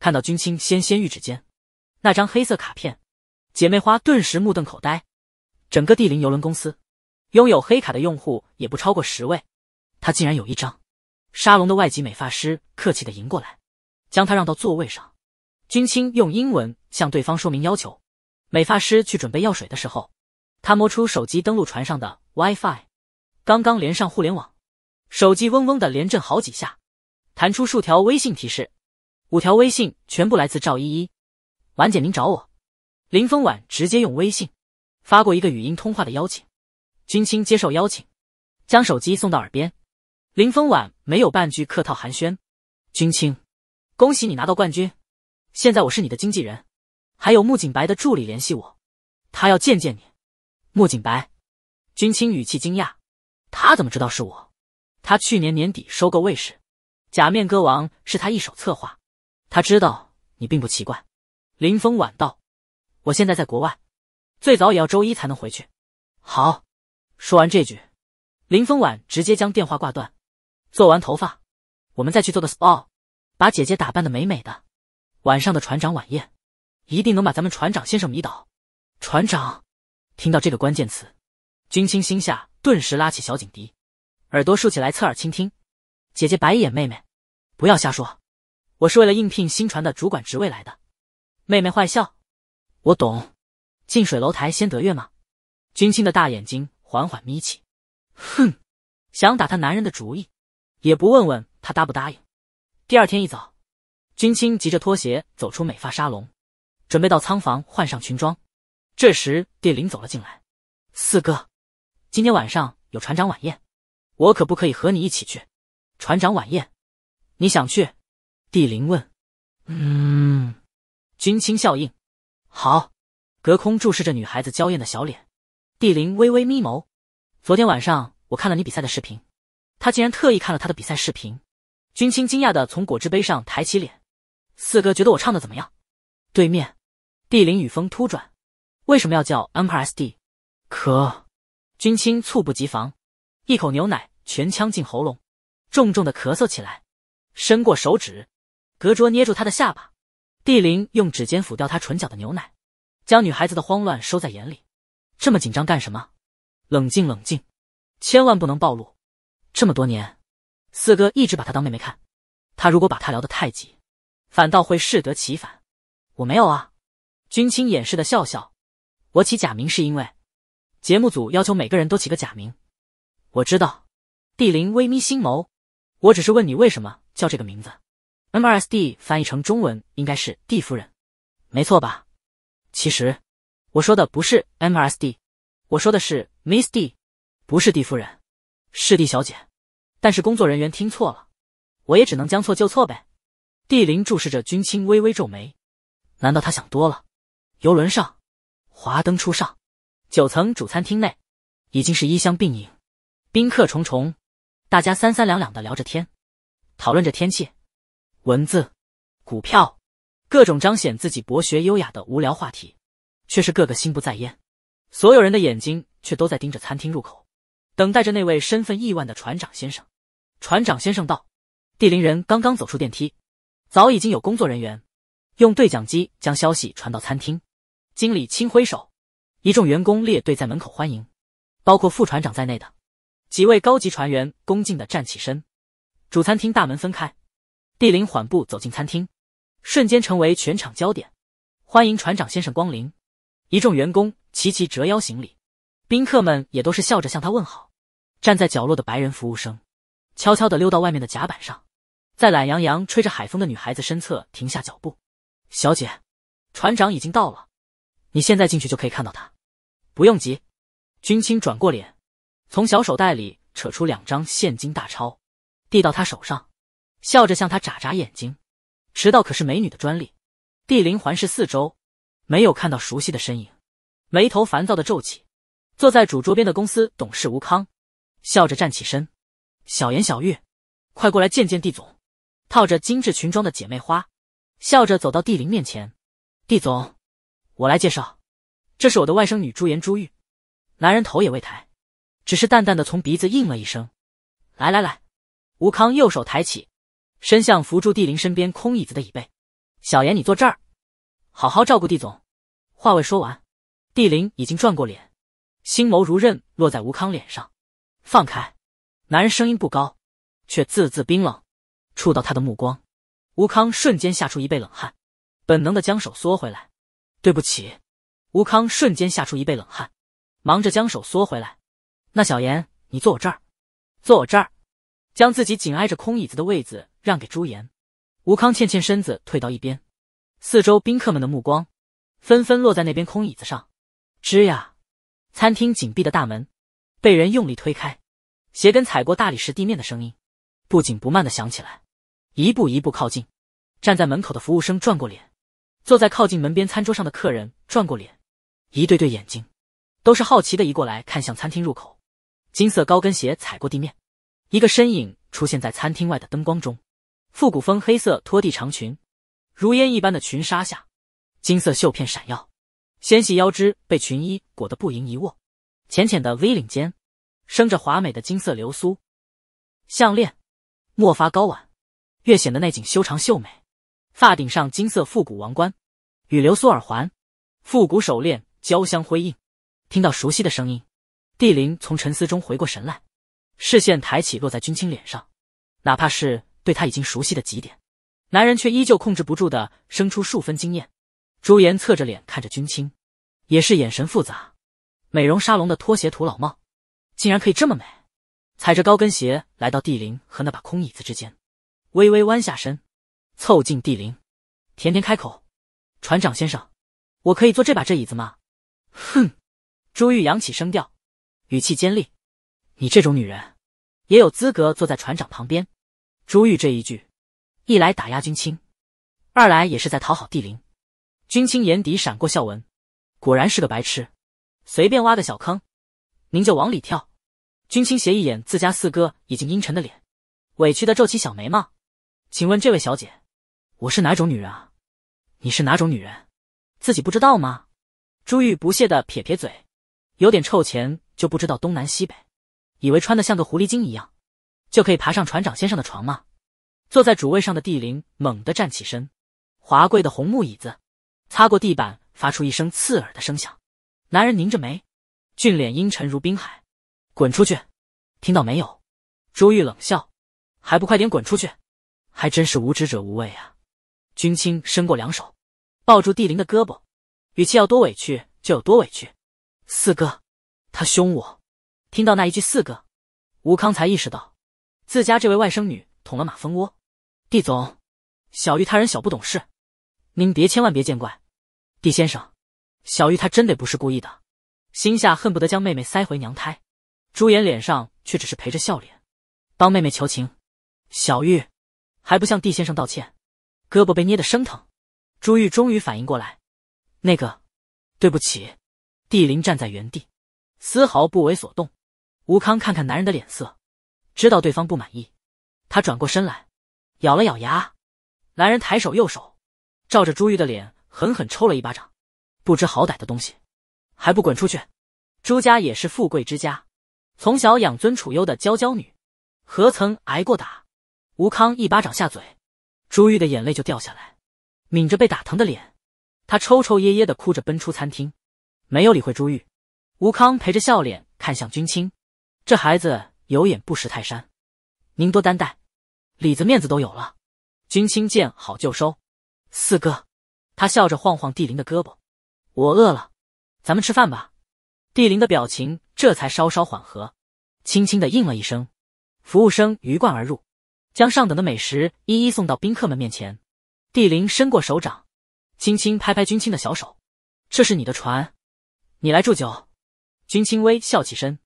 看到君青纤纤玉指间，那张黑色卡片，姐妹花顿时目瞪口呆。整个帝林游轮公司，拥有黑卡的用户也不超过十位，他竟然有一张。沙龙的外籍美发师客气的迎过来，将他让到座位上。君青用英文向对方说明要求。美发师去准备药水的时候，他摸出手机登录船上的 WiFi，刚刚连上互联网，手机嗡嗡的连震好几下，弹出数条微信提示。五条微信全部来自赵依依，婉姐您找我。林风婉直接用微信发过一个语音通话的邀请，君清接受邀请，将手机送到耳边。林风婉没有半句客套寒暄，君清，恭喜你拿到冠军。现在我是你的经纪人，还有穆景白的助理联系我，他要见见你。穆景白，君清语气惊讶，他怎么知道是我？他去年年底收购卫视，《假面歌王》是他一手策划。他知道你并不奇怪，林峰晚道：“我现在在国外，最早也要周一才能回去。”好，说完这句，林峰晚直接将电话挂断。做完头发，我们再去做个 spa，把姐姐打扮的美美的。晚上的船长晚宴，一定能把咱们船长先生迷倒。船长，听到这个关键词，君清心下顿时拉起小警笛，耳朵竖起来侧耳倾听。姐姐白眼妹妹，不要瞎说。我是为了应聘新船的主管职位来的，妹妹坏笑，我懂，近水楼台先得月吗？君清的大眼睛缓缓眯起，哼，想打他男人的主意，也不问问他答不答应。第二天一早，君清急着脱鞋走出美发沙龙，准备到仓房换上裙装。这时店林走了进来，四哥，今天晚上有船长晚宴，我可不可以和你一起去？船长晚宴，你想去？帝林问：“嗯。”君清笑应：“好。”隔空注视着女孩子娇艳的小脸，帝林微微眯眸。昨天晚上我看了你比赛的视频，他竟然特意看了他的比赛视频。君清惊讶的从果汁杯上抬起脸：“四哥觉得我唱的怎么样？”对面，帝林与风突转：“为什么要叫 M P S D？” 可君清猝不及防，一口牛奶全呛进喉咙，重重的咳嗽起来，伸过手指。隔桌捏住他的下巴，帝林用指尖抚掉他唇角的牛奶，将女孩子的慌乱收在眼里。这么紧张干什么？冷静冷静，千万不能暴露。这么多年，四哥一直把她当妹妹看，他如果把他聊得太急，反倒会适得其反。我没有啊，君清掩饰的笑笑。我起假名是因为节目组要求每个人都起个假名。我知道，帝林微眯星眸，我只是问你为什么叫这个名字。M R S D 翻译成中文应该是地夫人，没错吧？其实我说的不是 M R S D，我说的是 Miss D，不是地夫人，是地小姐。但是工作人员听错了，我也只能将错就错呗。帝林注视着君青，微微皱眉。难道他想多了？游轮上，华灯初上，九层主餐厅内已经是衣香鬓影，宾客重重，大家三三两两的聊着天，讨论着天气。文字、股票，各种彰显自己博学优雅的无聊话题，却是个个心不在焉。所有人的眼睛却都在盯着餐厅入口，等待着那位身份亿万的船长先生。船长先生道：“地灵人刚刚走出电梯，早已经有工作人员用对讲机将消息传到餐厅。经理轻挥手，一众员工列队在门口欢迎，包括副船长在内的几位高级船员恭敬的站起身。主餐厅大门分开。地灵缓步走进餐厅，瞬间成为全场焦点。欢迎船长先生光临！一众员工齐齐折腰行礼，宾客们也都是笑着向他问好。站在角落的白人服务生悄悄的溜到外面的甲板上，在懒洋洋吹着海风的女孩子身侧停下脚步。小姐，船长已经到了，你现在进去就可以看到他。不用急。军清转过脸，从小手袋里扯出两张现金大钞，递到他手上。笑着向他眨眨眼睛，迟到可是美女的专利。帝林环视四周，没有看到熟悉的身影，眉头烦躁的皱起。坐在主桌边的公司董事吴康，笑着站起身：“小妍、小玉，快过来见见帝总。”套着精致裙装的姐妹花，笑着走到帝林面前：“帝总，我来介绍，这是我的外甥女朱颜朱玉。”男人头也未抬，只是淡淡的从鼻子应了一声：“来来来。”吴康右手抬起。伸向扶住帝林身边空椅子的椅背，小严，你坐这儿，好好照顾帝总。话未说完，帝林已经转过脸，星眸如刃落在吴康脸上。放开！男人声音不高，却字字冰冷。触到他的目光，吴康瞬间吓出一背冷汗，本能的将手缩回来。对不起。吴康瞬间吓出一背冷汗，忙着将手缩回来。那小严，你坐我这儿，坐我这儿，将自己紧挨着空椅子的位子。让给朱颜，吴康欠欠身子退到一边，四周宾客们的目光纷纷落在那边空椅子上。吱呀，餐厅紧闭的大门被人用力推开，鞋跟踩过大理石地面的声音不紧不慢的响起来，一步一步靠近。站在门口的服务生转过脸，坐在靠近门边餐桌上的客人转过脸，一对对眼睛都是好奇的移过来看向餐厅入口。金色高跟鞋踩过地面，一个身影出现在餐厅外的灯光中。复古风黑色拖地长裙，如烟一般的裙纱下，金色绣片闪耀，纤细腰肢被裙衣裹得不盈一握，浅浅的 V 领间，生着华美的金色流苏项链，墨发高挽，越显得那景修长秀美，发顶上金色复古王冠，与流苏耳环、复古手链交相辉映。听到熟悉的声音，帝灵从沉思中回过神来，视线抬起落在君清脸上，哪怕是。对他已经熟悉的极点，男人却依旧控制不住的生出数分惊艳。朱颜侧着脸看着君清，也是眼神复杂。美容沙龙的拖鞋土老帽，竟然可以这么美。踩着高跟鞋来到帝陵和那把空椅子之间，微微弯下身，凑近帝陵，甜甜开口：“船长先生，我可以坐这把这椅子吗？”哼，朱玉扬起声调，语气尖利：“你这种女人，也有资格坐在船长旁边？”朱玉这一句，一来打压君清，二来也是在讨好帝陵。君清眼底闪过笑纹，果然是个白痴，随便挖个小坑，您就往里跳。君清斜一眼自家四哥已经阴沉的脸，委屈的皱起小眉毛。请问这位小姐，我是哪种女人啊？你是哪种女人？自己不知道吗？朱玉不屑的撇撇嘴，有点臭钱就不知道东南西北，以为穿的像个狐狸精一样。就可以爬上船长先生的床吗？坐在主位上的帝灵猛地站起身，华贵的红木椅子，擦过地板，发出一声刺耳的声响。男人拧着眉，俊脸阴沉如冰海，滚出去，听到没有？朱玉冷笑，还不快点滚出去？还真是无知者无畏啊！君清伸过两手，抱住帝灵的胳膊，语气要多委屈就有多委屈。四哥，他凶我。听到那一句“四哥”，吴康才意识到。自家这位外甥女捅了马蜂窝，帝总，小玉他人小不懂事，您别千万别见怪，帝先生，小玉她真的不是故意的，心下恨不得将妹妹塞回娘胎。朱颜脸上却只是陪着笑脸，帮妹妹求情。小玉还不向帝先生道歉，胳膊被捏得生疼。朱玉终于反应过来，那个，对不起。帝林站在原地，丝毫不为所动。吴康看看男人的脸色。知道对方不满意，他转过身来，咬了咬牙，男人抬手右手，照着朱玉的脸狠狠抽了一巴掌，不知好歹的东西，还不滚出去！朱家也是富贵之家，从小养尊处优的娇娇女，何曾挨过打？吴康一巴掌下嘴，朱玉的眼泪就掉下来，抿着被打疼的脸，他抽抽噎噎的哭着奔出餐厅，没有理会朱玉。吴康陪着笑脸看向君清，这孩子。有眼不识泰山，您多担待，李子面子都有了。君清见好就收，四哥，他笑着晃晃帝林的胳膊，我饿了，咱们吃饭吧。帝林的表情这才稍稍缓和，轻轻的应了一声。服务生鱼贯而入，将上等的美食一一送到宾客们面前。帝林伸过手掌，轻轻拍拍君清的小手，这是你的船，你来祝酒。君清微笑起身，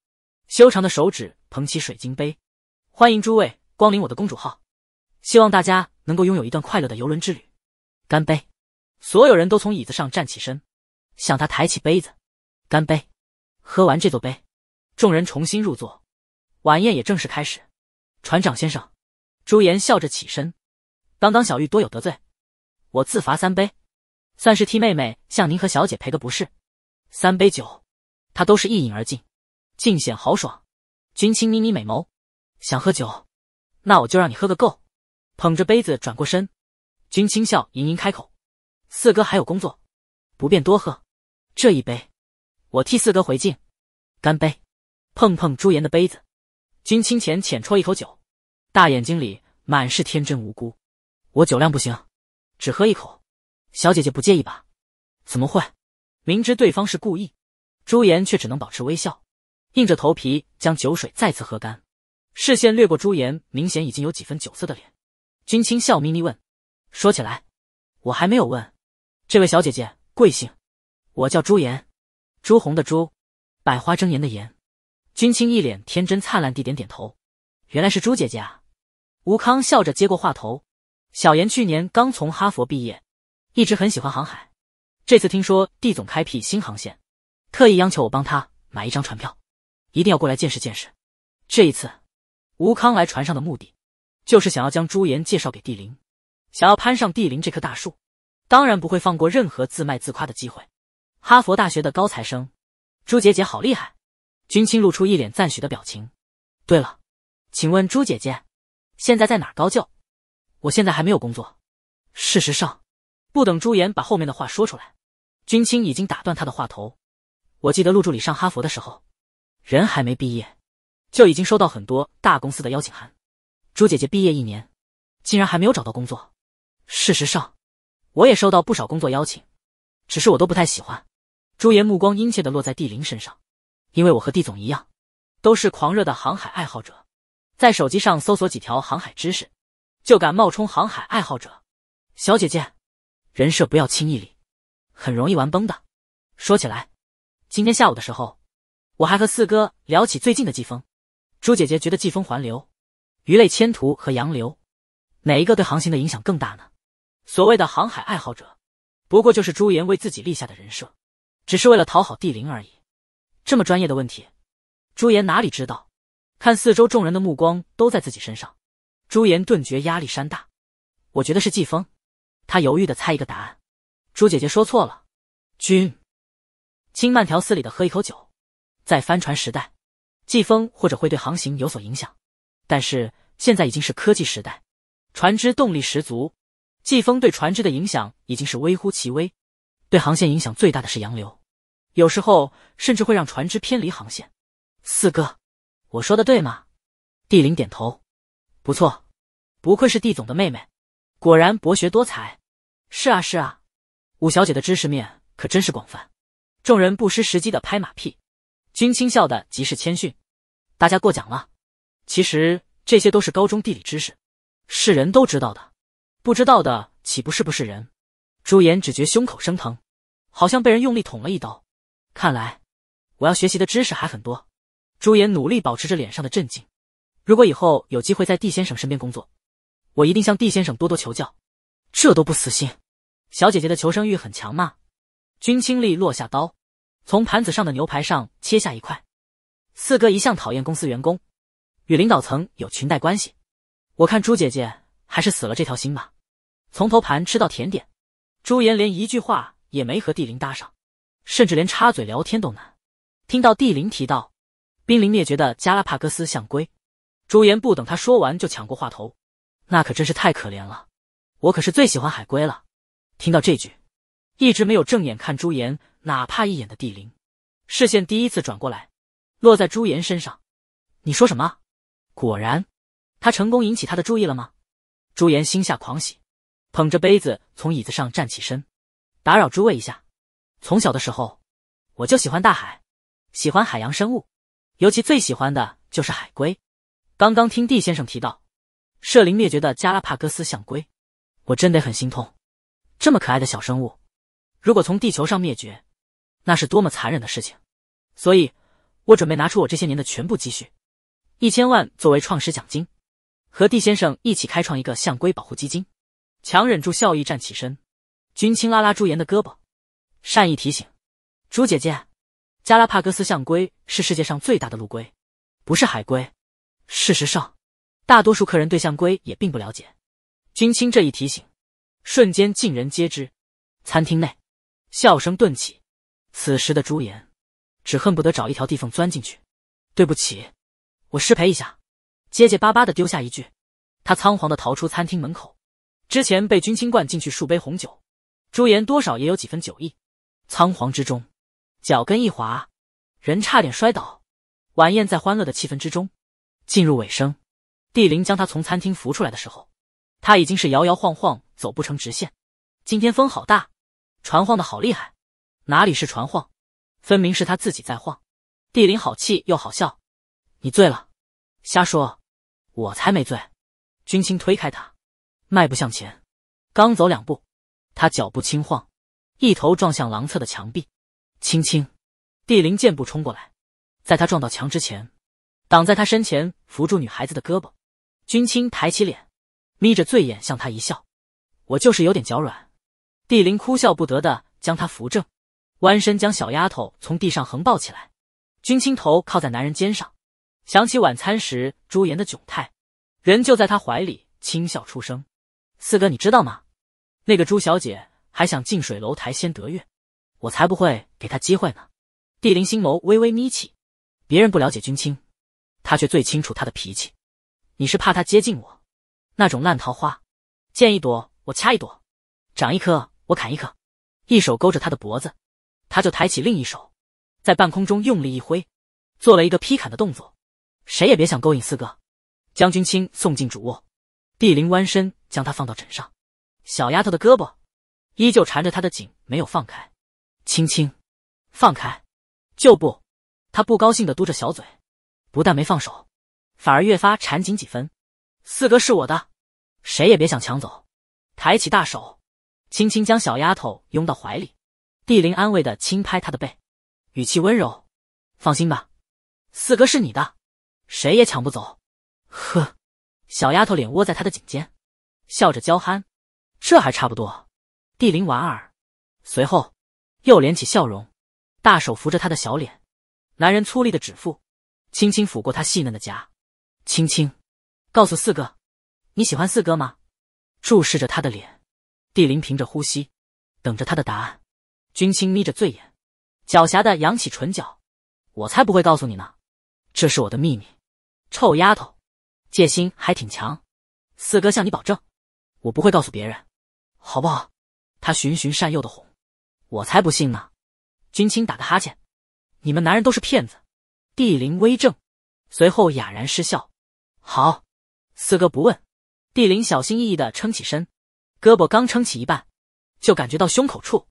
修长的手指。捧起水晶杯，欢迎诸位光临我的公主号，希望大家能够拥有一段快乐的游轮之旅。干杯！所有人都从椅子上站起身，向他抬起杯子，干杯！喝完这座杯，众人重新入座，晚宴也正式开始。船长先生，朱颜笑着起身，刚刚小玉多有得罪，我自罚三杯，算是替妹妹向您和小姐赔个不是。三杯酒，他都是一饮而尽，尽显豪爽。君清眯眯美眸，想喝酒，那我就让你喝个够。捧着杯子转过身，君清笑盈盈开口：“四哥还有工作，不便多喝，这一杯，我替四哥回敬。干杯！”碰碰朱颜的杯子，君清浅浅啜一口酒，大眼睛里满是天真无辜。我酒量不行，只喝一口，小姐姐不介意吧？怎么会？明知对方是故意，朱颜却只能保持微笑。硬着头皮将酒水再次喝干，视线掠过朱颜明显已经有几分酒色的脸，君清笑眯眯问：“说起来，我还没有问，这位小姐姐贵姓？我叫朱颜，朱红的朱，百花争妍的妍。”君清一脸天真灿烂地点点头：“原来是朱姐姐啊。”吴康笑着接过话头：“小妍去年刚从哈佛毕业，一直很喜欢航海，这次听说地总开辟新航线，特意央求我帮他买一张船票。”一定要过来见识见识。这一次，吴康来船上的目的，就是想要将朱颜介绍给帝陵，想要攀上帝陵这棵大树，当然不会放过任何自卖自夸的机会。哈佛大学的高材生，朱姐姐好厉害！君清露出一脸赞许的表情。对了，请问朱姐姐现在在哪高就？我现在还没有工作。事实上，不等朱颜把后面的话说出来，君清已经打断他的话头。我记得陆助理上哈佛的时候。人还没毕业，就已经收到很多大公司的邀请函。朱姐姐毕业一年，竟然还没有找到工作。事实上，我也收到不少工作邀请，只是我都不太喜欢。朱颜目光殷切的落在帝林身上，因为我和帝总一样，都是狂热的航海爱好者。在手机上搜索几条航海知识，就敢冒充航海爱好者。小姐姐，人设不要轻易立，很容易玩崩的。说起来，今天下午的时候。我还和四哥聊起最近的季风，朱姐姐觉得季风环流、鱼类迁徙和洋流，哪一个对航行的影响更大呢？所谓的航海爱好者，不过就是朱颜为自己立下的人设，只是为了讨好帝灵而已。这么专业的问题，朱颜哪里知道？看四周众人的目光都在自己身上，朱颜顿觉压力山大。我觉得是季风，他犹豫的猜一个答案。朱姐姐说错了，君青慢条斯理的喝一口酒。在帆船时代，季风或者会对航行有所影响，但是现在已经是科技时代，船只动力十足，季风对船只的影响已经是微乎其微。对航线影响最大的是洋流，有时候甚至会让船只偏离航线。四哥，我说的对吗？帝灵点头，不错，不愧是帝总的妹妹，果然博学多才。是啊，是啊，五小姐的知识面可真是广泛。众人不失时机的拍马屁。君清笑的极是谦逊，大家过奖了。其实这些都是高中地理知识，是人都知道的。不知道的岂不是不是人？朱颜只觉胸口生疼，好像被人用力捅了一刀。看来我要学习的知识还很多。朱颜努力保持着脸上的镇静。如果以后有机会在帝先生身边工作，我一定向帝先生多多求教。这都不死心，小姐姐的求生欲很强嘛？君清丽落下刀。从盘子上的牛排上切下一块。四哥一向讨厌公司员工，与领导层有裙带关系。我看朱姐姐还是死了这条心吧。从头盘吃到甜点，朱颜连一句话也没和帝林搭上，甚至连插嘴聊天都难。听到帝林提到濒临灭绝的加拉帕戈斯象龟，朱颜不等他说完就抢过话头：“那可真是太可怜了，我可是最喜欢海龟了。”听到这句，一直没有正眼看朱颜。哪怕一眼的地灵，视线第一次转过来，落在朱颜身上。你说什么？果然，他成功引起他的注意了吗？朱颜心下狂喜，捧着杯子从椅子上站起身，打扰诸位一下。从小的时候，我就喜欢大海，喜欢海洋生物，尤其最喜欢的就是海龟。刚刚听帝先生提到，设灵灭绝的加拉帕戈斯象龟，我真的很心痛。这么可爱的小生物，如果从地球上灭绝，那是多么残忍的事情！所以，我准备拿出我这些年的全部积蓄，一千万作为创始奖金，和帝先生一起开创一个象龟保护基金。强忍住笑意站起身，君清拉拉朱颜的胳膊，善意提醒：“朱姐姐，加拉帕戈斯象龟是世界上最大的陆龟，不是海龟。事实上，大多数客人对象龟也并不了解。”君清这一提醒，瞬间尽人皆知。餐厅内，笑声顿起。此时的朱颜，只恨不得找一条地缝钻进去。对不起，我失陪一下，结结巴巴的丢下一句，他仓皇的逃出餐厅门口。之前被军清灌进去数杯红酒，朱颜多少也有几分酒意。仓皇之中，脚跟一滑，人差点摔倒。晚宴在欢乐的气氛之中进入尾声，帝陵将他从餐厅扶出来的时候，他已经是摇摇晃晃，走不成直线。今天风好大，船晃的好厉害。哪里是船晃，分明是他自己在晃。帝林好气又好笑，你醉了，瞎说，我才没醉。君清推开他，迈步向前，刚走两步，他脚步轻晃，一头撞向廊侧的墙壁。青青，帝林健步冲过来，在他撞到墙之前，挡在他身前扶住女孩子的胳膊。君清抬起脸，眯着醉眼向他一笑，我就是有点脚软。帝林哭笑不得的将他扶正。弯身将小丫头从地上横抱起来，君清头靠在男人肩上，想起晚餐时朱颜的窘态，人就在他怀里轻笑出声：“四哥，你知道吗？那个朱小姐还想近水楼台先得月，我才不会给她机会呢。”帝陵星眸微微眯起，别人不了解君清，他却最清楚他的脾气。你是怕他接近我？那种烂桃花，见一朵我掐一朵，长一棵我砍一棵，一手勾着他的脖子。他就抬起另一手，在半空中用力一挥，做了一个劈砍的动作。谁也别想勾引四哥。将军青送进主卧，帝林弯身将他放到枕上。小丫头的胳膊依旧缠着他的颈，没有放开。青青，放开！就不，他不高兴的嘟着小嘴，不但没放手，反而越发缠紧几分。四哥是我的，谁也别想抢走。抬起大手，轻轻将小丫头拥到怀里。帝林安慰的轻拍他的背，语气温柔：“放心吧，四哥是你的，谁也抢不走。”呵，小丫头脸窝在他的颈间，笑着娇憨，这还差不多。帝林莞尔，随后又敛起笑容，大手扶着他的小脸，男人粗粝的指腹轻轻抚过他细嫩的颊，轻轻告诉四哥：“你喜欢四哥吗？”注视着他的脸，帝林凭着呼吸，等着他的答案。君清眯着醉眼，狡黠的扬起唇角，我才不会告诉你呢，这是我的秘密。臭丫头，戒心还挺强。四哥向你保证，我不会告诉别人，好不好？他循循善诱的哄，我才不信呢。君清打个哈欠，你们男人都是骗子。帝林微怔，随后哑然失笑。好，四哥不问。帝林小心翼翼的撑起身，胳膊刚撑起一半，就感觉到胸口处。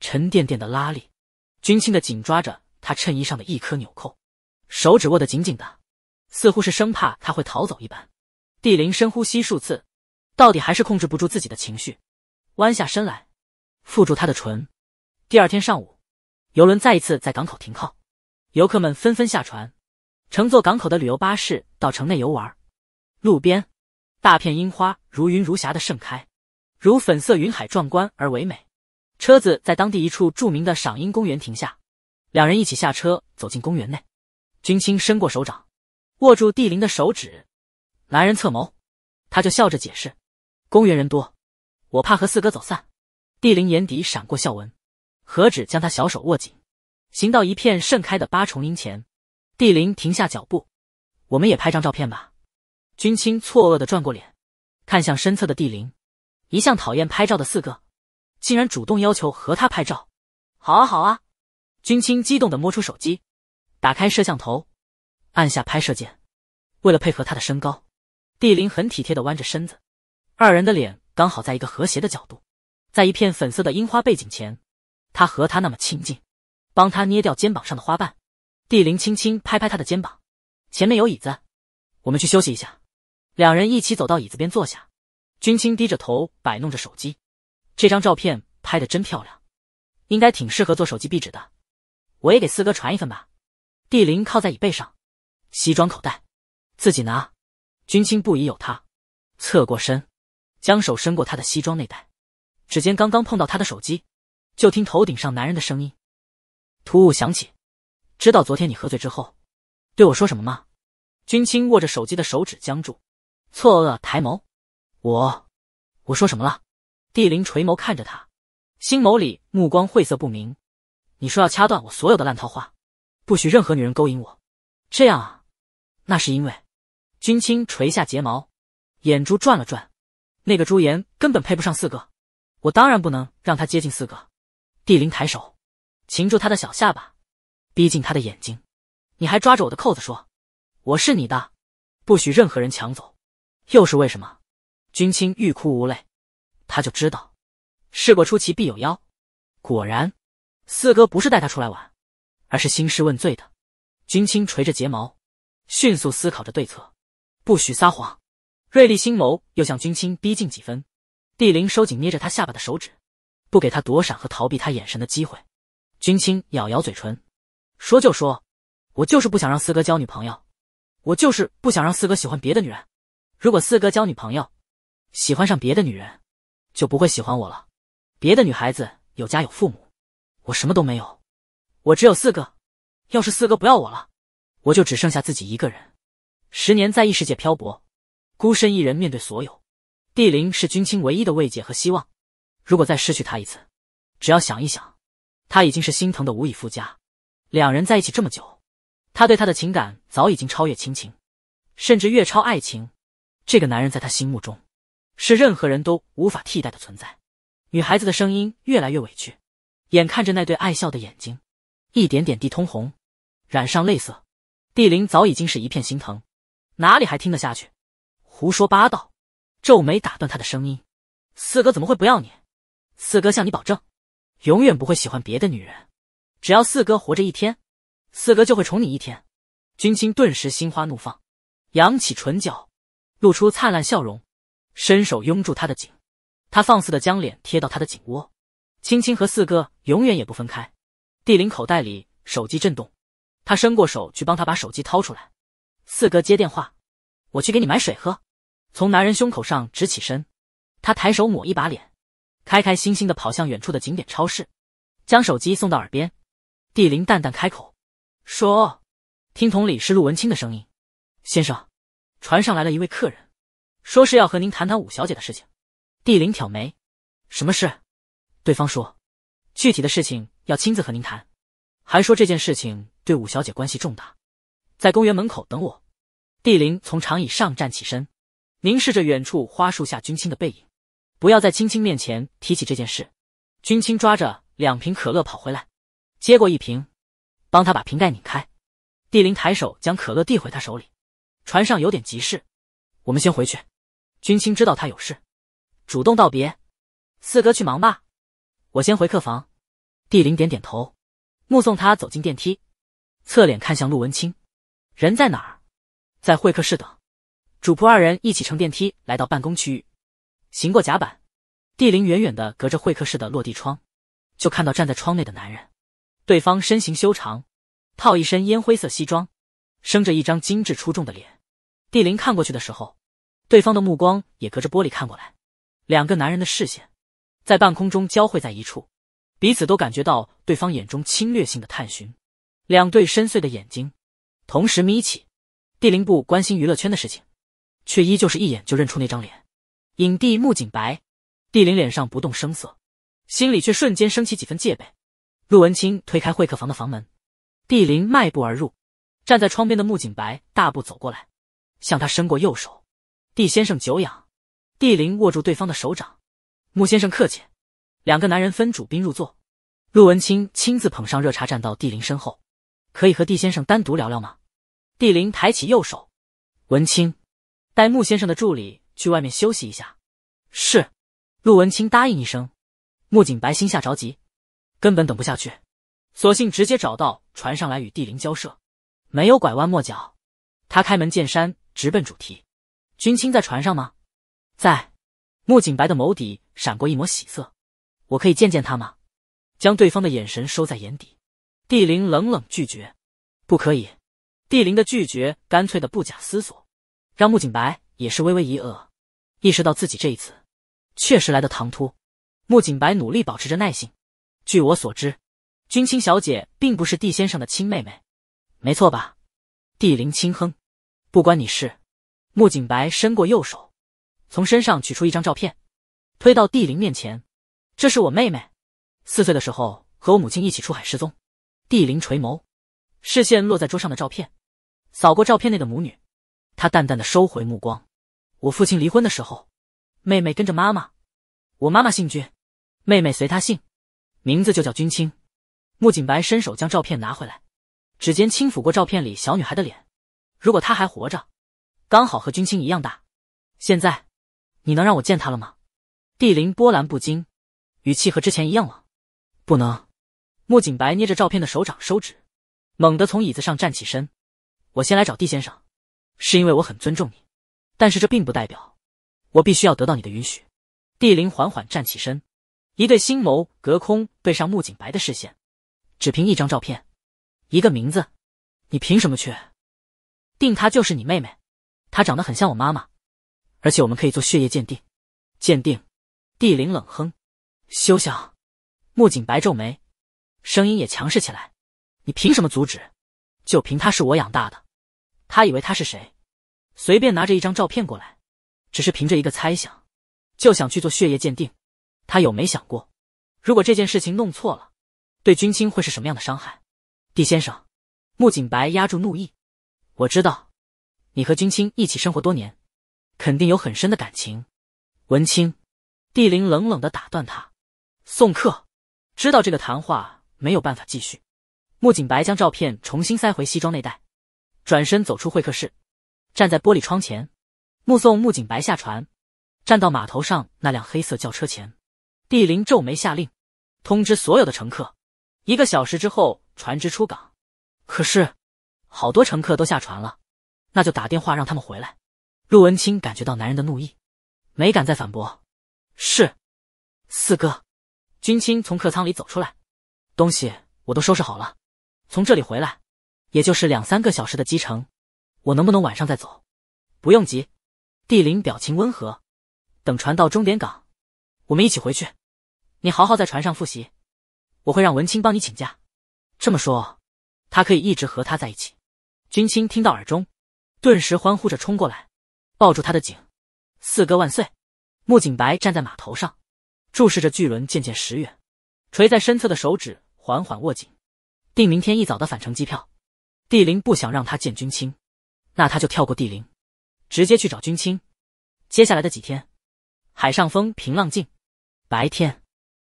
沉甸甸的拉力，军青的紧抓着他衬衣上的一颗纽扣，手指握得紧紧的，似乎是生怕他会逃走一般。帝灵深呼吸数次，到底还是控制不住自己的情绪，弯下身来，附住他的唇。第二天上午，游轮再一次在港口停靠，游客们纷纷下船，乘坐港口的旅游巴士到城内游玩。路边，大片樱花如云如霞的盛开，如粉色云海，壮观而唯美。车子在当地一处著名的赏樱公园停下，两人一起下车走进公园内。君清伸过手掌，握住帝林的手指。男人侧眸，他就笑着解释：“公园人多，我怕和四哥走散。”帝林眼底闪过笑纹，何止将他小手握紧，行到一片盛开的八重樱前，帝林停下脚步：“我们也拍张照片吧。”君清错愕的转过脸，看向身侧的帝林，一向讨厌拍照的四哥。竟然主动要求和他拍照，好啊好啊！君清激动的摸出手机，打开摄像头，按下拍摄键。为了配合他的身高，帝林很体贴的弯着身子，二人的脸刚好在一个和谐的角度，在一片粉色的樱花背景前，他和他那么亲近，帮他捏掉肩膀上的花瓣，帝林轻轻拍拍他的肩膀。前面有椅子，我们去休息一下。两人一起走到椅子边坐下，君清低着头摆弄着手机。这张照片拍的真漂亮，应该挺适合做手机壁纸的。我也给四哥传一份吧。帝林靠在椅背上，西装口袋，自己拿。君清不疑有他，侧过身，将手伸过他的西装内袋，指尖刚刚碰到他的手机，就听头顶上男人的声音突兀响起：“知道昨天你喝醉之后对我说什么吗？”君清握着手机的手指僵住，错愕抬眸：“我，我说什么了？”帝陵垂眸看着他，星眸里目光晦涩不明。你说要掐断我所有的烂桃花，不许任何女人勾引我。这样啊，那是因为，君清垂下睫毛，眼珠转了转。那个朱颜根本配不上四个，我当然不能让他接近四个。帝陵抬手，擒住他的小下巴，逼近他的眼睛。你还抓着我的扣子说，我是你的，不许任何人抢走。又是为什么？君清欲哭无泪。他就知道，事过出奇必有妖。果然，四哥不是带他出来玩，而是兴师问罪的。君清垂着睫毛，迅速思考着对策。不许撒谎！锐利星眸又向君清逼近几分。帝灵收紧捏着他下巴的手指，不给他躲闪和逃避他眼神的机会。君清咬咬嘴唇，说：“就说，我就是不想让四哥交女朋友，我就是不想让四哥喜欢别的女人。如果四哥交女朋友，喜欢上别的女人。”就不会喜欢我了。别的女孩子有家有父母，我什么都没有。我只有四个。要是四个不要我了，我就只剩下自己一个人。十年在异世界漂泊，孤身一人面对所有。帝林是君清唯一的慰藉和希望。如果再失去他一次，只要想一想，他已经是心疼的无以复加。两人在一起这么久，他对他的情感早已经超越亲情，甚至越超爱情。这个男人在他心目中。是任何人都无法替代的存在。女孩子的声音越来越委屈，眼看着那对爱笑的眼睛，一点点地通红，染上泪色。帝灵早已经是一片心疼，哪里还听得下去？胡说八道！皱眉打断他的声音：“四哥怎么会不要你？四哥向你保证，永远不会喜欢别的女人。只要四哥活着一天，四哥就会宠你一天。”君清顿时心花怒放，扬起唇角，露出灿烂笑容。伸手拥住他的颈，他放肆的将脸贴到他的颈窝，青青和四哥永远也不分开。帝林口袋里手机震动，他伸过手去帮他把手机掏出来。四哥接电话，我去给你买水喝。从男人胸口上直起身，他抬手抹一把脸，开开心心的跑向远处的景点超市，将手机送到耳边。帝林淡淡开口说：“听筒里是陆文清的声音，先生，船上来了一位客人。”说是要和您谈谈五小姐的事情，帝林挑眉，什么事？对方说，具体的事情要亲自和您谈，还说这件事情对五小姐关系重大，在公园门口等我。帝林从长椅上站起身，凝视着远处花树下君清的背影，不要在青青面前提起这件事。君清抓着两瓶可乐跑回来，接过一瓶，帮他把瓶盖拧开。帝林抬手将可乐递回他手里，船上有点急事，我们先回去。君清知道他有事，主动道别。四哥去忙吧，我先回客房。帝林点点头，目送他走进电梯，侧脸看向陆文清，人在哪儿？在会客室等。主仆二人一起乘电梯来到办公区域，行过甲板，帝林远远的隔着会客室的落地窗，就看到站在窗内的男人。对方身形修长，套一身烟灰色西装，生着一张精致出众的脸。帝林看过去的时候。对方的目光也隔着玻璃看过来，两个男人的视线在半空中交汇在一处，彼此都感觉到对方眼中侵略性的探寻。两对深邃的眼睛同时眯起。帝林不关心娱乐圈的事情，却依旧是一眼就认出那张脸。影帝穆景白，帝林脸上不动声色，心里却瞬间升起几分戒备。陆文清推开会客房的房门，帝林迈步而入，站在窗边的穆景白大步走过来，向他伸过右手。帝先生久仰，帝林握住对方的手掌。穆先生客气。两个男人分主宾入座，陆文清亲自捧上热茶，站到帝林身后。可以和帝先生单独聊聊吗？帝林抬起右手。文清，带穆先生的助理去外面休息一下。是。陆文清答应一声。穆景白心下着急，根本等不下去，索性直接找到船上来与帝林交涉，没有拐弯抹角，他开门见山，直奔主题。君清在船上吗？在。穆景白的眸底闪过一抹喜色，我可以见见他吗？将对方的眼神收在眼底，帝林冷冷拒绝，不可以。帝林的拒绝干脆的不假思索，让穆景白也是微微一愕，意识到自己这一次确实来的唐突。穆景白努力保持着耐性，据我所知，君清小姐并不是帝先生的亲妹妹，没错吧？帝林轻哼，不关你事。穆景白伸过右手，从身上取出一张照片，推到帝陵面前。这是我妹妹，四岁的时候和我母亲一起出海失踪。帝陵垂眸，视线落在桌上的照片，扫过照片内的母女，他淡淡的收回目光。我父亲离婚的时候，妹妹跟着妈妈，我妈妈姓君，妹妹随她姓，名字就叫君清。穆景白伸手将照片拿回来，指尖轻抚过照片里小女孩的脸。如果她还活着。刚好和君清一样大，现在，你能让我见他了吗？帝灵波澜不惊，语气和之前一样冷。不能。穆景白捏着照片的手掌收指，猛地从椅子上站起身。我先来找帝先生，是因为我很尊重你，但是这并不代表我必须要得到你的允许。帝灵缓缓站起身，一对星眸隔空对上穆景白的视线。只凭一张照片，一个名字，你凭什么去定她就是你妹妹？他长得很像我妈妈，而且我们可以做血液鉴定。鉴定，帝灵冷哼，休想！木槿白皱眉，声音也强势起来：“你凭什么阻止？就凭他是我养大的？他以为他是谁？随便拿着一张照片过来，只是凭着一个猜想就想去做血液鉴定？他有没想过，如果这件事情弄错了，对君清会是什么样的伤害？”帝先生，木槿白压住怒意：“我知道。”你和君清一起生活多年，肯定有很深的感情。文清，帝林冷冷的打断他，送客。知道这个谈话没有办法继续。穆景白将照片重新塞回西装内袋，转身走出会客室，站在玻璃窗前，目送穆景白下船，站到码头上那辆黑色轿车前。帝林皱眉下令，通知所有的乘客，一个小时之后船只出港。可是，好多乘客都下船了。那就打电话让他们回来。陆文清感觉到男人的怒意，没敢再反驳。是，四哥。君清从客舱里走出来，东西我都收拾好了。从这里回来，也就是两三个小时的机程。我能不能晚上再走？不用急。帝林表情温和，等船到终点港，我们一起回去。你好好在船上复习，我会让文清帮你请假。这么说，他可以一直和他在一起。君清听到耳中。顿时欢呼着冲过来，抱住他的颈。四哥万岁！穆景白站在码头上，注视着巨轮渐渐驶远，垂在身侧的手指缓缓握紧。订明天一早的返程机票。帝陵不想让他见君清，那他就跳过帝陵，直接去找君清。接下来的几天，海上风平浪静。白天，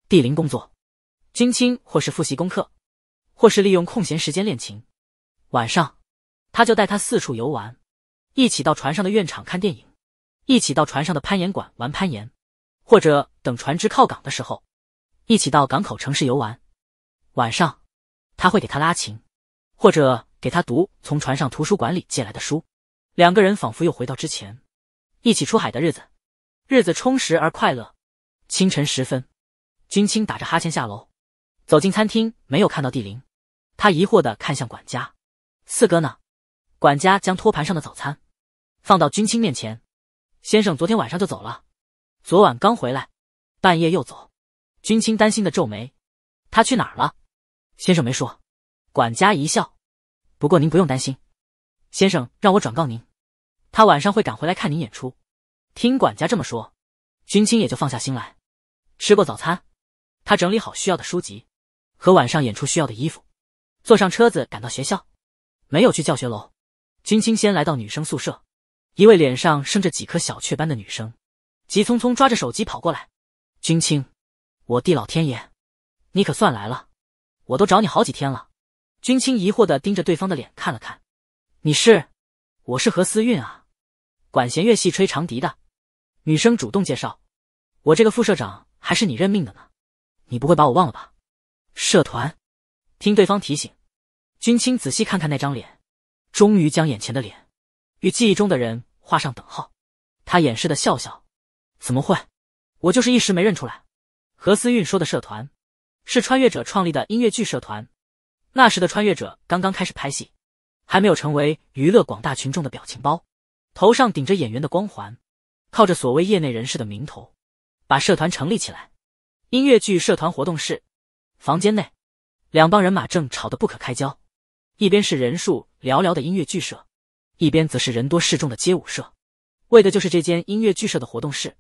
帝陵工作，君清或是复习功课，或是利用空闲时间练琴。晚上，他就带他四处游玩。一起到船上的院场看电影，一起到船上的攀岩馆玩攀岩，或者等船只靠港的时候，一起到港口城市游玩。晚上，他会给他拉琴，或者给他读从船上图书馆里借来的书。两个人仿佛又回到之前一起出海的日子，日子充实而快乐。清晨时分，君清打着哈欠下楼，走进餐厅，没有看到帝林，他疑惑地看向管家：“四哥呢？”管家将托盘上的早餐。放到君清面前，先生昨天晚上就走了，昨晚刚回来，半夜又走。君清担心的皱眉，他去哪儿了？先生没说。管家一笑，不过您不用担心，先生让我转告您，他晚上会赶回来看您演出。听管家这么说，君清也就放下心来。吃过早餐，他整理好需要的书籍和晚上演出需要的衣服，坐上车子赶到学校，没有去教学楼，君清先来到女生宿舍。一位脸上生着几颗小雀斑的女生，急匆匆抓着手机跑过来：“君清，我地老天爷，你可算来了！我都找你好几天了。”君清疑惑的盯着对方的脸看了看：“你是？我是何思韵啊，管弦乐系吹长笛的女生主动介绍。我这个副社长还是你任命的呢，你不会把我忘了吧？”社团，听对方提醒，君清仔细看看那张脸，终于将眼前的脸与记忆中的人。画上等号，他掩饰的笑笑，怎么会？我就是一时没认出来。何思韵说的社团，是穿越者创立的音乐剧社团。那时的穿越者刚刚开始拍戏，还没有成为娱乐广大群众的表情包，头上顶着演员的光环，靠着所谓业内人士的名头，把社团成立起来。音乐剧社团活动室，房间内，两帮人马正吵得不可开交。一边是人数寥寥的音乐剧社。一边则是人多势众的街舞社，为的就是这间音乐剧社的活动室。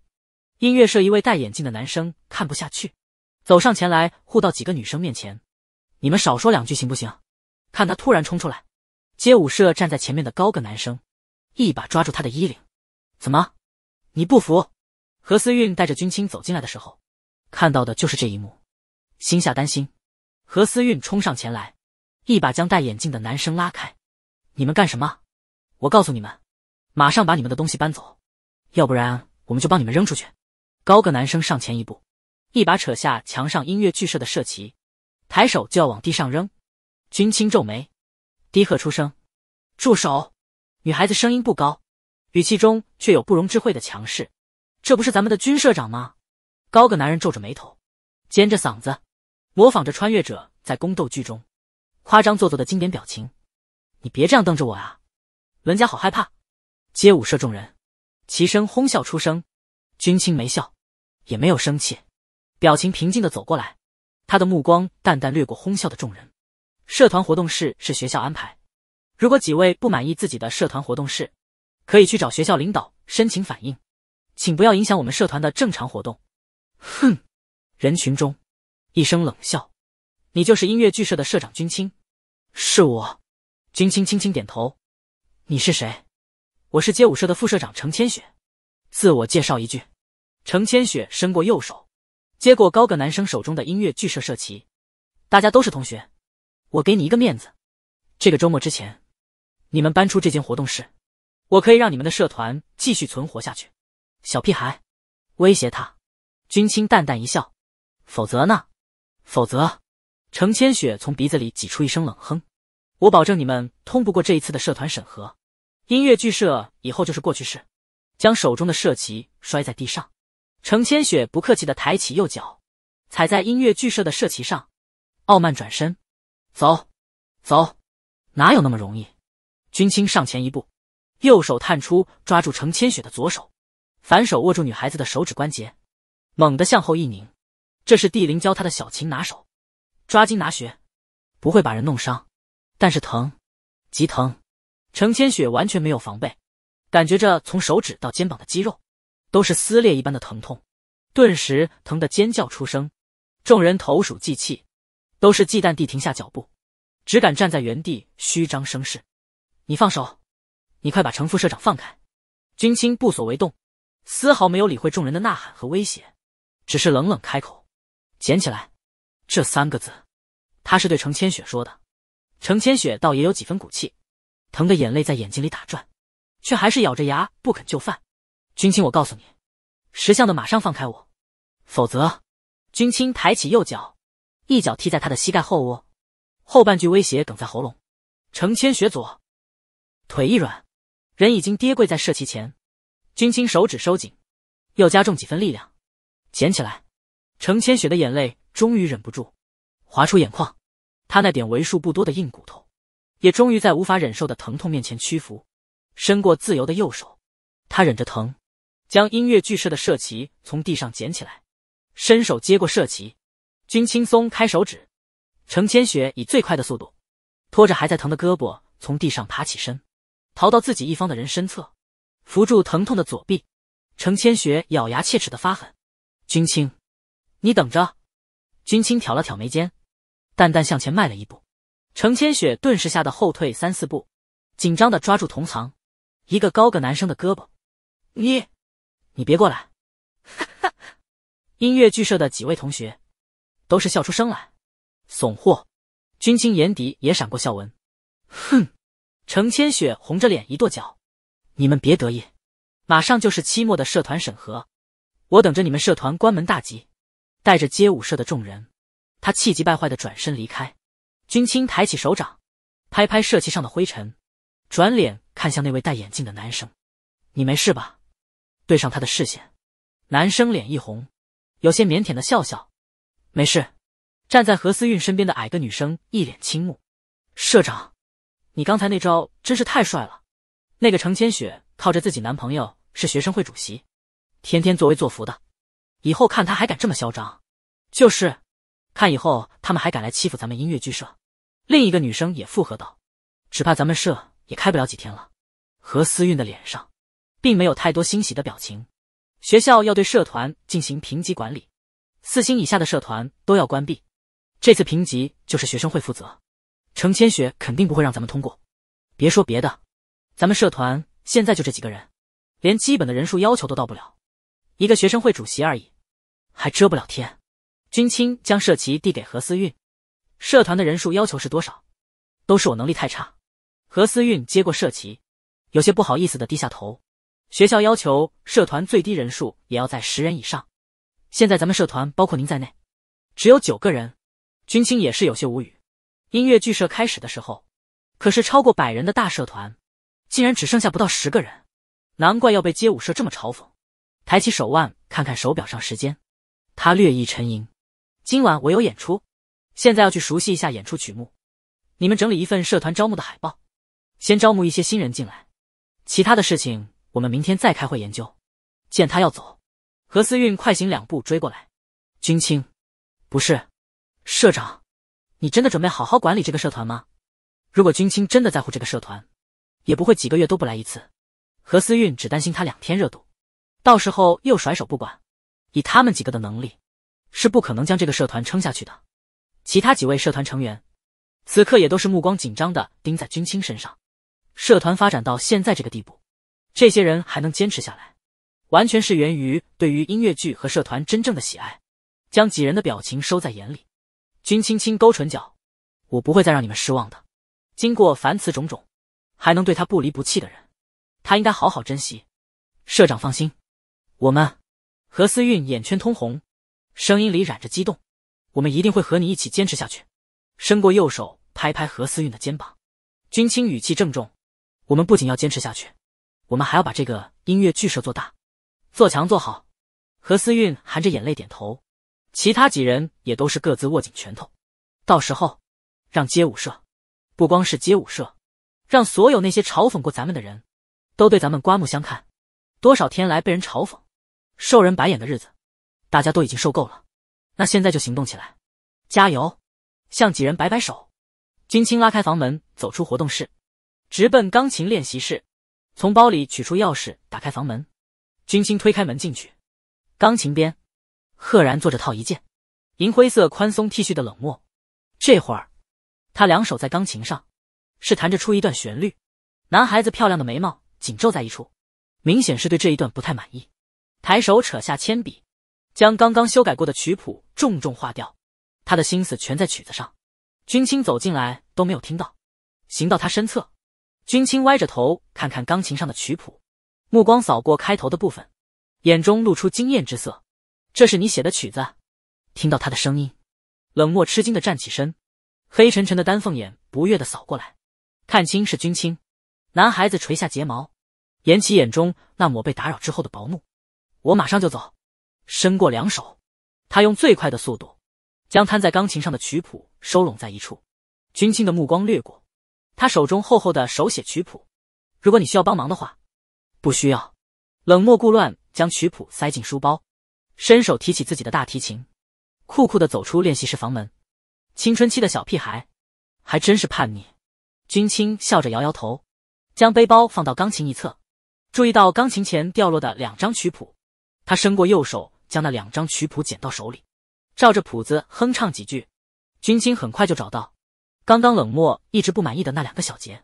音乐社一位戴眼镜的男生看不下去，走上前来护到几个女生面前：“你们少说两句行不行？”看他突然冲出来，街舞社站在前面的高个男生一把抓住他的衣领：“怎么，你不服？”何思韵带着军青走进来的时候，看到的就是这一幕，心下担心。何思韵冲上前来，一把将戴眼镜的男生拉开：“你们干什么？”我告诉你们，马上把你们的东西搬走，要不然我们就帮你们扔出去。高个男生上前一步，一把扯下墙上音乐剧社的社旗，抬手就要往地上扔。君青皱眉，低喝出声：“住手！”女孩子声音不高，语气中却有不容置喙的强势。这不是咱们的军社长吗？高个男人皱着眉头，尖着嗓子，模仿着穿越者在宫斗剧中夸张做作的经典表情：“你别这样瞪着我啊！”伦家好害怕，街舞社众人齐声哄笑出声。君青没笑，也没有生气，表情平静的走过来。他的目光淡淡掠过哄笑的众人。社团活动室是学校安排，如果几位不满意自己的社团活动室，可以去找学校领导申请反映。请不要影响我们社团的正常活动。哼！人群中一声冷笑：“你就是音乐剧社的社长？”君青，是我。君青轻轻点头。你是谁？我是街舞社的副社长程千雪，自我介绍一句。程千雪伸过右手，接过高个男生手中的音乐剧社社旗。大家都是同学，我给你一个面子，这个周末之前，你们搬出这间活动室，我可以让你们的社团继续存活下去。小屁孩，威胁他。君清淡淡一笑，否则呢？否则，程千雪从鼻子里挤出一声冷哼。我保证你们通不过这一次的社团审核，音乐剧社以后就是过去式。将手中的社旗摔在地上，程千雪不客气的抬起右脚，踩在音乐剧社的社旗上，傲慢转身，走，走，哪有那么容易？君清上前一步，右手探出抓住程千雪的左手，反手握住女孩子的手指关节，猛地向后一拧，这是帝林教他的小擒拿手，抓筋拿穴，不会把人弄伤。但是疼，极疼，程千雪完全没有防备，感觉着从手指到肩膀的肌肉，都是撕裂一般的疼痛，顿时疼得尖叫出声。众人投鼠忌器，都是忌惮地停下脚步，只敢站在原地虚张声势。你放手，你快把程副社长放开！君清不所为动，丝毫没有理会众人的呐喊和威胁，只是冷冷开口：“捡起来。”这三个字，他是对程千雪说的。程千雪倒也有几分骨气，疼的眼泪在眼睛里打转，却还是咬着牙不肯就范。君清，我告诉你，识相的马上放开我，否则……君清抬起右脚，一脚踢在他的膝盖后窝，后半句威胁哽在喉咙。程千雪左腿一软，人已经跌跪在射旗前。君清手指收紧，又加重几分力量，捡起来。程千雪的眼泪终于忍不住，滑出眼眶。他那点为数不多的硬骨头，也终于在无法忍受的疼痛面前屈服，伸过自由的右手，他忍着疼，将音乐剧社的社旗从地上捡起来，伸手接过社旗，君青松开手指，程千雪以最快的速度，拖着还在疼的胳膊从地上爬起身，逃到自己一方的人身侧，扶住疼痛的左臂，程千雪咬牙切齿的发狠：“君青，你等着！”君清挑了挑眉间。淡淡向前迈了一步，程千雪顿时吓得后退三四步，紧张的抓住同藏一个高个男生的胳膊：“你，你别过来！”哈哈，音乐剧社的几位同学都是笑出声来。怂货，军清眼底也闪过笑纹。哼！程千雪红着脸一跺脚：“你们别得意，马上就是期末的社团审核，我等着你们社团关门大吉。”带着街舞社的众人。他气急败坏的转身离开，君清抬起手掌，拍拍社旗上的灰尘，转脸看向那位戴眼镜的男生：“你没事吧？”对上他的视线，男生脸一红，有些腼腆的笑笑：“没事。”站在何思韵身边的矮个女生一脸倾慕：“社长，你刚才那招真是太帅了！”那个程千雪靠着自己男朋友是学生会主席，天天作威作福的，以后看他还敢这么嚣张？就是。看以后他们还敢来欺负咱们音乐剧社，另一个女生也附和道：“只怕咱们社也开不了几天了。”何思韵的脸上并没有太多欣喜的表情。学校要对社团进行评级管理，四星以下的社团都要关闭。这次评级就是学生会负责，程千雪肯定不会让咱们通过。别说别的，咱们社团现在就这几个人，连基本的人数要求都到不了，一个学生会主席而已，还遮不了天。军青将社旗递给何思韵，社团的人数要求是多少？都是我能力太差。何思韵接过社旗，有些不好意思的低下头。学校要求社团最低人数也要在十人以上，现在咱们社团包括您在内，只有九个人。军青也是有些无语。音乐剧社开始的时候，可是超过百人的大社团，竟然只剩下不到十个人，难怪要被街舞社这么嘲讽。抬起手腕看看手表上时间，他略一沉吟。今晚我有演出，现在要去熟悉一下演出曲目。你们整理一份社团招募的海报，先招募一些新人进来。其他的事情我们明天再开会研究。见他要走，何思韵快行两步追过来。君清，不是，社长，你真的准备好好管理这个社团吗？如果君清真的在乎这个社团，也不会几个月都不来一次。何思韵只担心他两天热度，到时候又甩手不管。以他们几个的能力。是不可能将这个社团撑下去的。其他几位社团成员此刻也都是目光紧张的盯在君清身上。社团发展到现在这个地步，这些人还能坚持下来，完全是源于对于音乐剧和社团真正的喜爱。将几人的表情收在眼里，君清清勾唇角：“我不会再让你们失望的。”经过凡此种种，还能对他不离不弃的人，他应该好好珍惜。社长放心，我们。何思韵眼圈通红。声音里染着激动，我们一定会和你一起坚持下去。伸过右手，拍拍何思韵的肩膀，君清语气郑重：“我们不仅要坚持下去，我们还要把这个音乐剧社做大、做强、做好。”何思韵含着眼泪点头，其他几人也都是各自握紧拳头。到时候，让街舞社，不光是街舞社，让所有那些嘲讽过咱们的人，都对咱们刮目相看。多少天来被人嘲讽、受人白眼的日子。大家都已经受够了，那现在就行动起来，加油！向几人摆摆手，军青拉开房门，走出活动室，直奔钢琴练习室，从包里取出钥匙，打开房门。军青推开门进去，钢琴边，赫然坐着套一件银灰色宽松 T 恤的冷漠。这会儿，他两手在钢琴上，是弹着出一段旋律。男孩子漂亮的眉毛紧皱在一处，明显是对这一段不太满意，抬手扯下铅笔。将刚刚修改过的曲谱重重划掉，他的心思全在曲子上。君清走进来都没有听到，行到他身侧，君清歪着头看看钢琴上的曲谱，目光扫过开头的部分，眼中露出惊艳之色。这是你写的曲子？听到他的声音，冷漠吃惊的站起身，黑沉沉的丹凤眼不悦的扫过来，看清是君清，男孩子垂下睫毛，掩起眼中那抹被打扰之后的薄怒。我马上就走。伸过两手，他用最快的速度将摊在钢琴上的曲谱收拢在一处。君清的目光掠过他手中厚厚的手写曲谱，如果你需要帮忙的话，不需要。冷漠顾乱将曲谱塞进书包，伸手提起自己的大提琴，酷酷的走出练习室房门。青春期的小屁孩还真是叛逆。君清笑着摇摇头，将背包放到钢琴一侧，注意到钢琴前掉落的两张曲谱，他伸过右手。将那两张曲谱捡到手里，照着谱子哼唱几句，君清很快就找到刚刚冷漠一直不满意的那两个小节，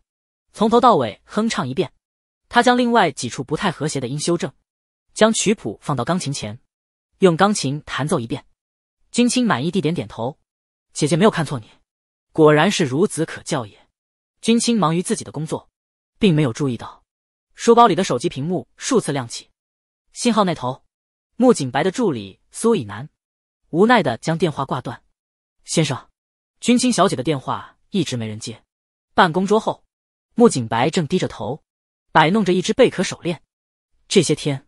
从头到尾哼唱一遍。他将另外几处不太和谐的音修正，将曲谱放到钢琴前，用钢琴弹奏一遍。君清满意地点点头：“姐姐没有看错你，果然是孺子可教也。”君清忙于自己的工作，并没有注意到书包里的手机屏幕数次亮起，信号那头。穆景白的助理苏以南，无奈的将电话挂断。先生，军青小姐的电话一直没人接。办公桌后，穆景白正低着头，摆弄着一只贝壳手链。这些天，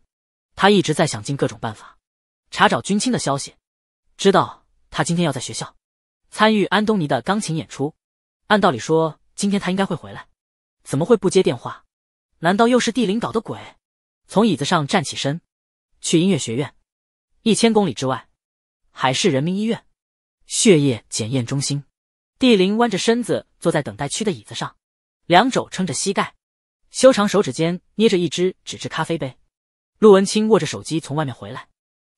他一直在想尽各种办法，查找军青的消息。知道他今天要在学校，参与安东尼的钢琴演出。按道理说，今天他应该会回来，怎么会不接电话？难道又是地灵搞的鬼？从椅子上站起身。去音乐学院，一千公里之外，海市人民医院血液检验中心。帝林弯着身子坐在等待区的椅子上，两肘撑着膝盖，修长手指间捏着一只纸质咖啡杯。陆文清握着手机从外面回来，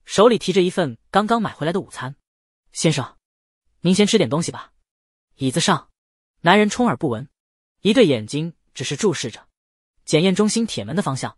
手里提着一份刚刚买回来的午餐。先生，您先吃点东西吧。椅子上，男人充耳不闻，一对眼睛只是注视着检验中心铁门的方向。